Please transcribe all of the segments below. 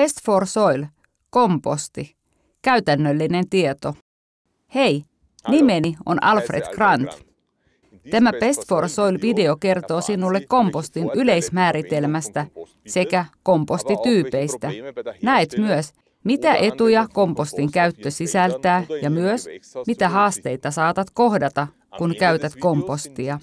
Pest for Soil, komposti, käytännöllinen tieto. Hei, nimeni on Alfred Grant. Tämä Pest for Soil-video kertoo sinulle kompostin yleismääritelmästä sekä kompostityypeistä. Näet myös, niin mitä etuja kompostin käyttö sisältää ja myös, mitä haasteita saatat kohdata, kun niin, käytät kompostia.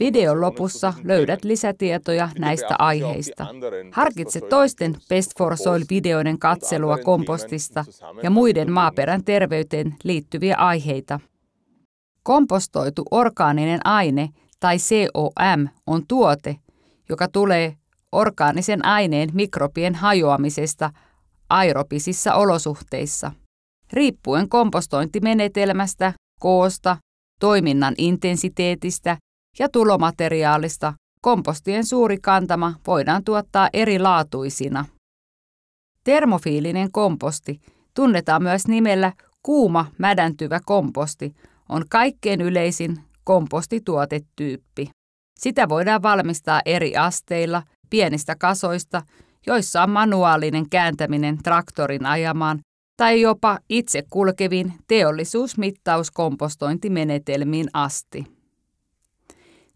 Videon lopussa niin löydät lisätietoja niin, näistä aiheista. Harkitse toisten Best for Soil-videoiden katselua kompostista ja muiden maaperän terveyteen liittyviä aiheita. Kompostoitu orgaaninen aine tai COM on tuote, joka tulee orgaanisen aineen mikrobien hajoamisesta aerobisissa olosuhteissa. Riippuen kompostointimenetelmästä, koosta toiminnan intensiteetistä ja tulomateriaalista kompostien suuri kantama voidaan tuottaa erilaatuisina. Termofiilinen komposti, tunnetaan myös nimellä kuuma mädäntyvä komposti, on kaikkein yleisin kompostituotetyyppi. Sitä voidaan valmistaa eri asteilla, pienistä kasoista, joissa on manuaalinen kääntäminen traktorin ajamaan tai jopa itse kulkeviin teollisuusmittauskompostointimenetelmiin asti.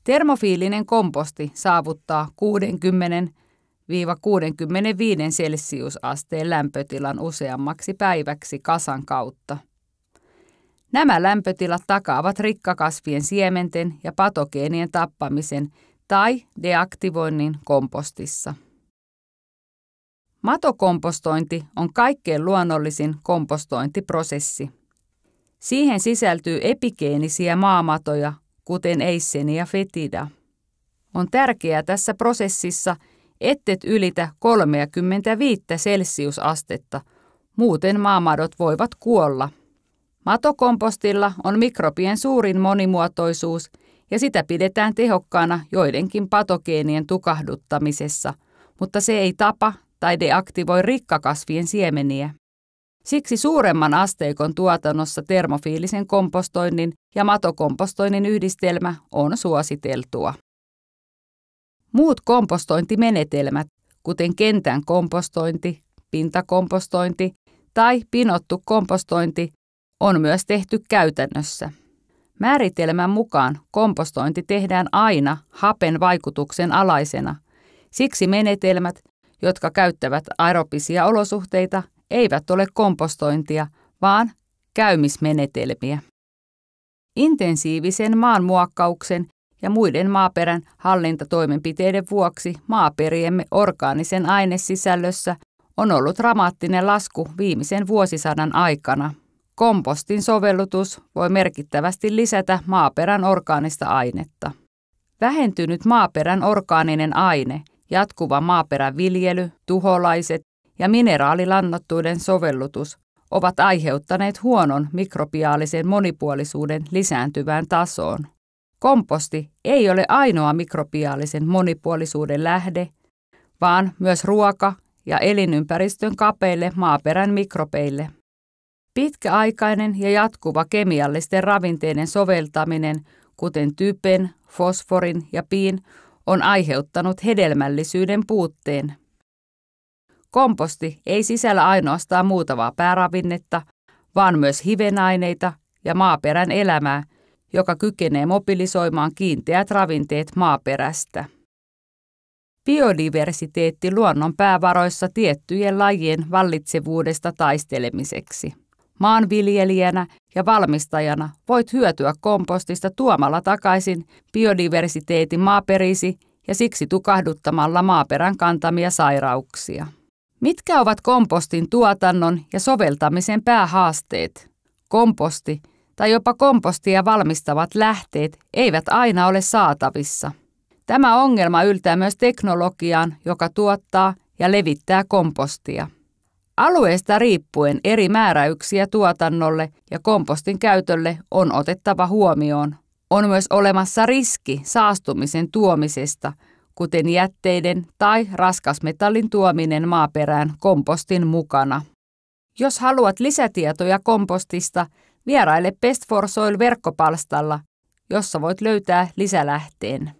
Termofiilinen komposti saavuttaa 60-65 celsiusasteen lämpötilan useammaksi päiväksi kasan kautta. Nämä lämpötilat takaavat rikkakasvien siementen ja patogeenien tappamisen tai deaktivoinnin kompostissa. Matokompostointi on kaikkein luonnollisin kompostointiprosessi. Siihen sisältyy epigeenisiä maamatoja, kuten eisseni ja fetida. On tärkeää tässä prosessissa, ettet ylitä 35 celsiusastetta, muuten maamadot voivat kuolla. Matokompostilla on mikrobien suurin monimuotoisuus ja sitä pidetään tehokkaana joidenkin patogeenien tukahduttamisessa, mutta se ei tapa tai deaktivoi rikkakasvien siemeniä. Siksi suuremman asteikon tuotannossa termofiilisen kompostoinnin ja matokompostoinnin yhdistelmä on suositeltua. Muut kompostointimenetelmät, kuten kentän kompostointi, pintakompostointi tai pinottu kompostointi, on myös tehty käytännössä. Määritelmän mukaan kompostointi tehdään aina hapen vaikutuksen alaisena. Siksi menetelmät, jotka käyttävät aerobisia olosuhteita, eivät ole kompostointia, vaan käymismenetelmiä. Intensiivisen maanmuokkauksen ja muiden maaperän hallintatoimenpiteiden vuoksi maaperiemme orgaanisen ainesisällössä on ollut dramaattinen lasku viimeisen vuosisadan aikana. Kompostin sovellutus voi merkittävästi lisätä maaperän orgaanista ainetta. Vähentynyt maaperän orgaaninen aine jatkuva maaperäviljely, tuholaiset ja mineraalilannoittuuden sovellutus ovat aiheuttaneet huonon mikrobiaalisen monipuolisuuden lisääntyvään tasoon. Komposti ei ole ainoa mikrobiaalisen monipuolisuuden lähde, vaan myös ruoka ja elinympäristön kapeille maaperän mikrobeille. Pitkäaikainen ja jatkuva kemiallisten ravinteiden soveltaminen, kuten typen, fosforin ja piin, on aiheuttanut hedelmällisyyden puutteen. Komposti ei sisällä ainoastaan muutavaa pääravinnetta, vaan myös hivenaineita ja maaperän elämää, joka kykenee mobilisoimaan kiinteät ravinteet maaperästä. Biodiversiteetti luonnon päävaroissa tiettyjen lajien vallitsevuudesta taistelemiseksi. Maanviljelijänä ja valmistajana voit hyötyä kompostista tuomalla takaisin biodiversiteetin maaperisi ja siksi tukahduttamalla maaperän kantamia sairauksia. Mitkä ovat kompostin tuotannon ja soveltamisen päähaasteet? Komposti tai jopa kompostia valmistavat lähteet eivät aina ole saatavissa. Tämä ongelma yltää myös teknologiaan, joka tuottaa ja levittää kompostia. Alueesta riippuen eri määräyksiä tuotannolle ja kompostin käytölle on otettava huomioon. On myös olemassa riski saastumisen tuomisesta, kuten jätteiden tai raskasmetallin tuominen maaperään kompostin mukana. Jos haluat lisätietoja kompostista, vieraile Best for Soil verkkopalstalla, jossa voit löytää lisälähteen.